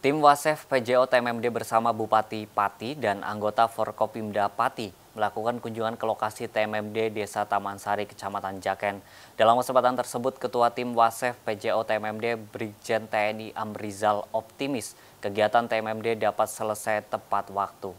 Tim Wasef PJO TMMD bersama Bupati Pati dan anggota Forkopimda Pati melakukan kunjungan ke lokasi TMMD Desa Taman Sari, Kecamatan Jaken. Dalam kesempatan tersebut, Ketua Tim Wasef PJO TMMD Brigjen TNI Amrizal optimis kegiatan TMMD dapat selesai tepat waktu.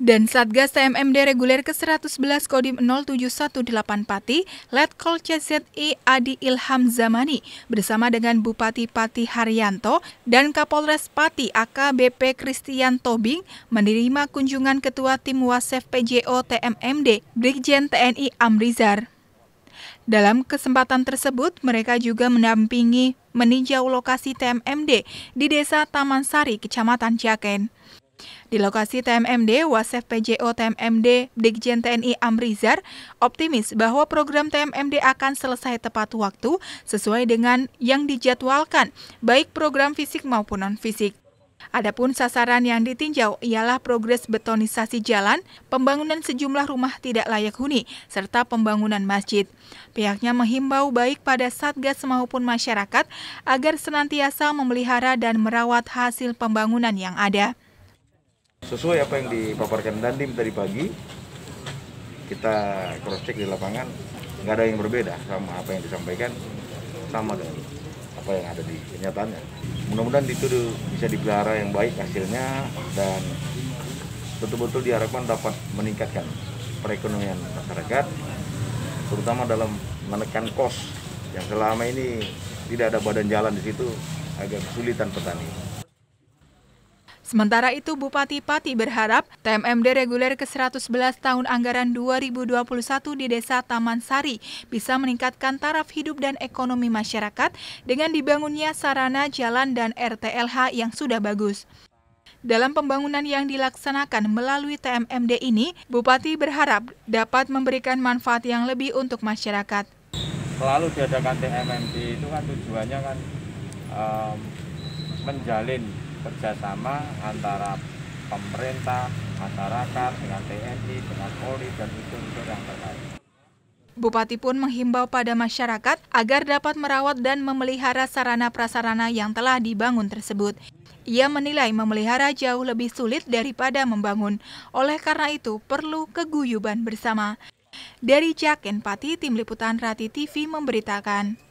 Dan Satgas TMMD Reguler ke-111 Kodim 0718 Pati, Letkol CZI e Adi Ilham Zamani bersama dengan Bupati Pati Haryanto dan Kapolres Pati AKBP Christian Tobing menerima kunjungan Ketua Tim Wasef PJO TMMD Brigjen TNI Amrizar. Dalam kesempatan tersebut, mereka juga mendampingi meninjau lokasi TMMD di Desa Taman Sari, Kecamatan Jaken. Di lokasi TMMD, Wasef PJO TMMD Brigjen TNI Amrizar optimis bahwa program TMMD akan selesai tepat waktu sesuai dengan yang dijadwalkan, baik program fisik maupun non-fisik. Adapun sasaran yang ditinjau ialah progres betonisasi jalan, pembangunan sejumlah rumah tidak layak huni, serta pembangunan masjid. Pihaknya menghimbau baik pada Satgas maupun masyarakat agar senantiasa memelihara dan merawat hasil pembangunan yang ada. Sesuai apa yang dipaparkan Dandim tadi pagi, kita cross check di lapangan, nggak ada yang berbeda sama apa yang disampaikan, sama dengan apa yang ada di kenyataannya. Mudah-mudahan itu bisa dipelihara yang baik hasilnya dan betul-betul diharapkan dapat meningkatkan perekonomian masyarakat, terutama dalam menekan kos yang selama ini tidak ada badan jalan di situ agak kesulitan petani. Sementara itu, Bupati Pati berharap TMMD reguler ke-111 tahun anggaran 2021 di Desa Taman Sari bisa meningkatkan taraf hidup dan ekonomi masyarakat dengan dibangunnya sarana jalan dan RTLH yang sudah bagus. Dalam pembangunan yang dilaksanakan melalui TMMD ini, Bupati berharap dapat memberikan manfaat yang lebih untuk masyarakat. Selalu diadakan TMMD itu kan tujuannya kan um, menjalin kerjasama antara pemerintah, masyarakat, dengan TNI, dengan Polri, dan unsur-unsur yang terkait. Bupati pun menghimbau pada masyarakat agar dapat merawat dan memelihara sarana-prasarana yang telah dibangun tersebut. Ia menilai memelihara jauh lebih sulit daripada membangun. Oleh karena itu, perlu keguyuban bersama. Dari Jaken Pati, Tim Liputan Rati TV memberitakan.